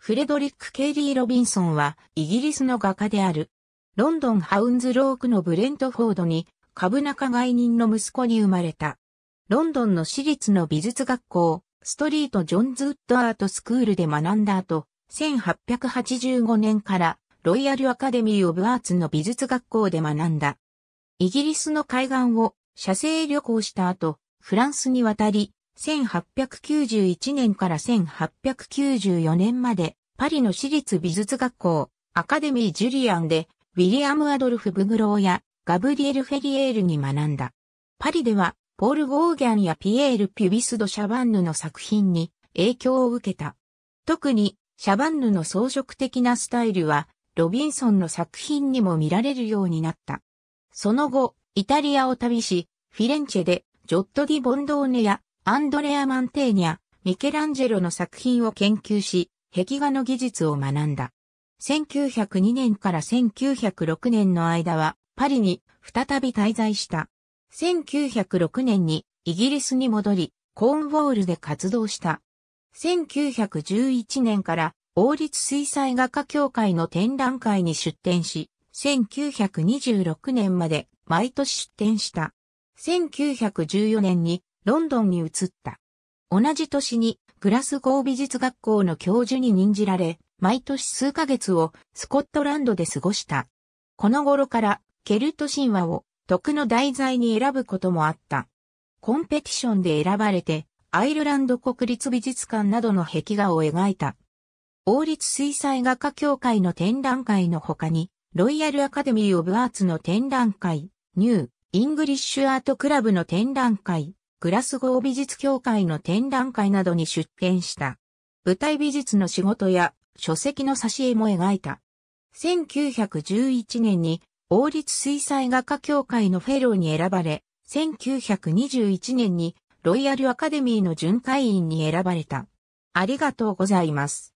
フレドリック・ケイリー・ロビンソンはイギリスの画家である。ロンドン・ハウンズ・ロークのブレントフォードに株仲外人の息子に生まれた。ロンドンの私立の美術学校、ストリート・ジョンズ・ウッド・アート・スクールで学んだ後、1885年からロイヤル・アカデミー・オブ・アーツの美術学校で学んだ。イギリスの海岸を写生旅行した後、フランスに渡り、1891年から1894年まで、パリの私立美術学校、アカデミー・ジュリアンで、ウィリアム・アドルフ・ブグローやガブリエル・フェリエールに学んだ。パリでは、ポール・ゴーギャンやピエール・ピュビス・ド・シャバンヌの作品に影響を受けた。特に、シャバンヌの装飾的なスタイルは、ロビンソンの作品にも見られるようになった。その後、イタリアを旅し、フィレンチェで、ジョット・ディ・ボンドーネやアンドレア・マンテーニャ、ミケランジェロの作品を研究し、壁画の技術を学んだ。1902年から1906年の間は、パリに再び滞在した。1906年にイギリスに戻り、コーンウォールで活動した。1911年から王立水彩画家協会の展覧会に出展し、1926年まで毎年出展した。1914年にロンドンに移った。同じ年にグラスゴー美術学校の教授に任じられ、毎年数ヶ月をスコットランドで過ごした。この頃からケルト神話を徳の題材に選ぶこともあった。コンペティションで選ばれて、アイルランド国立美術館などの壁画を描いた。王立水彩画家協会の展覧会の他に、ロイヤルアカデミー・オブ・アーツの展覧会、ニュー・イングリッシュ・アート・クラブの展覧会、グラスゴー美術協会の展覧会などに出展した。舞台美術の仕事や書籍の挿絵も描いた。1911年に王立水彩画家協会のフェローに選ばれ、1921年にロイヤルアカデミーの巡回員に選ばれた。ありがとうございます。